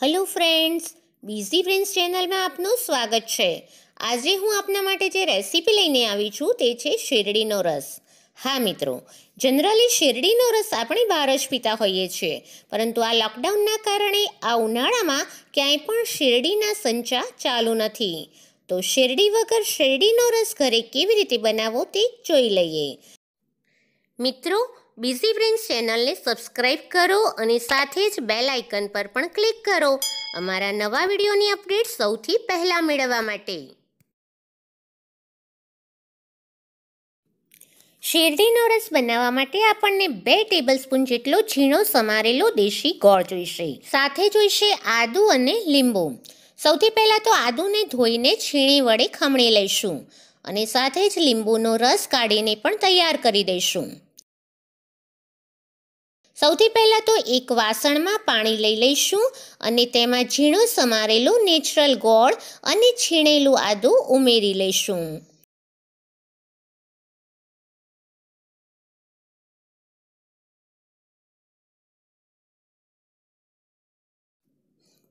hello friends busy prince ચેનલમાં આપનું સ્વાગત છે આજે હું આપના માટે જે રેસીપી લઈને આવી છું તે છે શેરડીનો રસ હા મિત્રો જનરલી શેરડીનો રસ આપણે બહાર જ પીતા હોઈએ છીએ પરંતુ આ લોકડાઉનના કારણે આ ઉનાળામાં ક્યાંય પણ શેરડીના સંચા ચાલુ નથી તો શેરડી વગર શેરડીનો રસ ઘરે કેવી રીતે બનાવવો તે જોઈ લઈએ મિત્રો બીઝી ફ્રેન્ડ્સ ચેનલને સબસ્ક્રાઇબ કરો અને સાથે જ બેલ આઇકન પર પણ ક્લિક કરો અમારા નવા વિડીયોની અપડેટ સૌથી પહેલાં મેળવવા માટે શેરડીનો રસ બનાવવા માટે આપણને બે ટેબલસ્પૂન જેટલો ઝીણો સમારેલો દેશી ગોળ જોઈશે સાથે જોઈશે આદુ અને લીંબુ સૌથી પહેલાં તો આદુને ધોઈને છીણી વડે ખમણી લઈશું અને સાથે જ લીંબુનો રસ કાઢીને પણ તૈયાર કરી દઈશું સૌથી પહેલાં તો એક વાસણમાં પાણી લઈ લઈશું અને તેમાં ઝીણું સમારેલું નેચરલ ગોળ અને છીણેલું આદું ઉમેરી લઈશું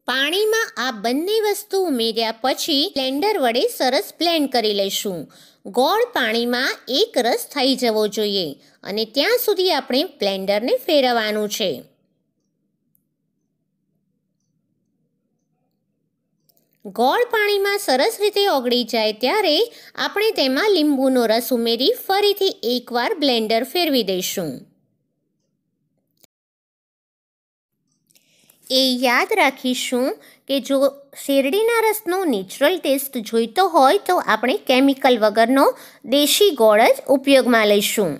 પાણીમાં આ બંને વસ્તુ ઉમેર્યા પછી બ્લેન્ડર વડે સરસ બ્લેન્ડ કરી લઈશું ગોળ પાણીમાં એક રસ થઈ જવો જોઈએ અને ત્યાં સુધી આપણે બ્લેન્ડરને ફેરવવાનું છે ગોળ પાણીમાં સરસ રીતે ઓગળી જાય ત્યારે આપણે તેમાં લીંબુનો રસ ઉમેરી ફરીથી એકવાર બ્લેન્ડર ફેરવી દઈશું એ યાદ રાખીશું કે જો શેરડીના રસનો નેચરલ ટેસ્ટ જોઈતો હોય તો આપણે કેમિકલ વગરનો દેશી ગોળ જ ઉપયોગમાં લઈશું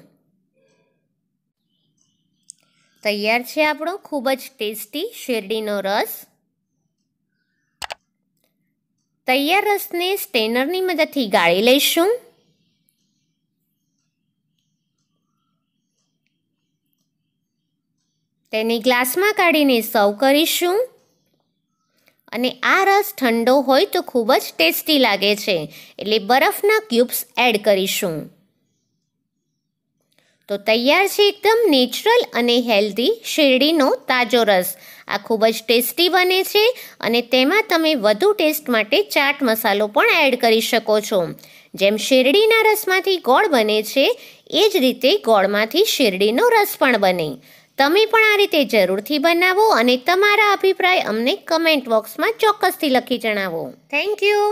તૈયાર છે આપણો ખૂબ જ ટેસ્ટી શેરડીનો રસ તૈયાર રસને સ્ટેનરની મદદથી ગાળી લઈશું તેને ગ્લાસમાં કાઢીને સર્વ કરીશું અને આ રસ ઠંડો હોય તો ખૂબ જ ટેસ્ટી લાગે છે એટલે બરફના ક્યુબ્સ એડ કરીશું તો તૈયાર છે એકદમ નેચરલ અને હેલ્ધી શેરડીનો તાજો રસ આ ખૂબ જ ટેસ્ટી બને છે અને તેમાં તમે વધુ ટેસ્ટ માટે ચાટ મસાલો પણ એડ કરી શકો છો જેમ શેરડીના રસમાંથી ગોળ બને છે એ જ રીતે ગોળમાંથી શેરડીનો રસ પણ બને તમે પણ આ રીતે જરૂરથી બનાવો અને તમારા અભિપ્રાય અમને કમેન્ટ બોક્સમાં ચોક્કસથી લખી જણાવો થેન્ક યુ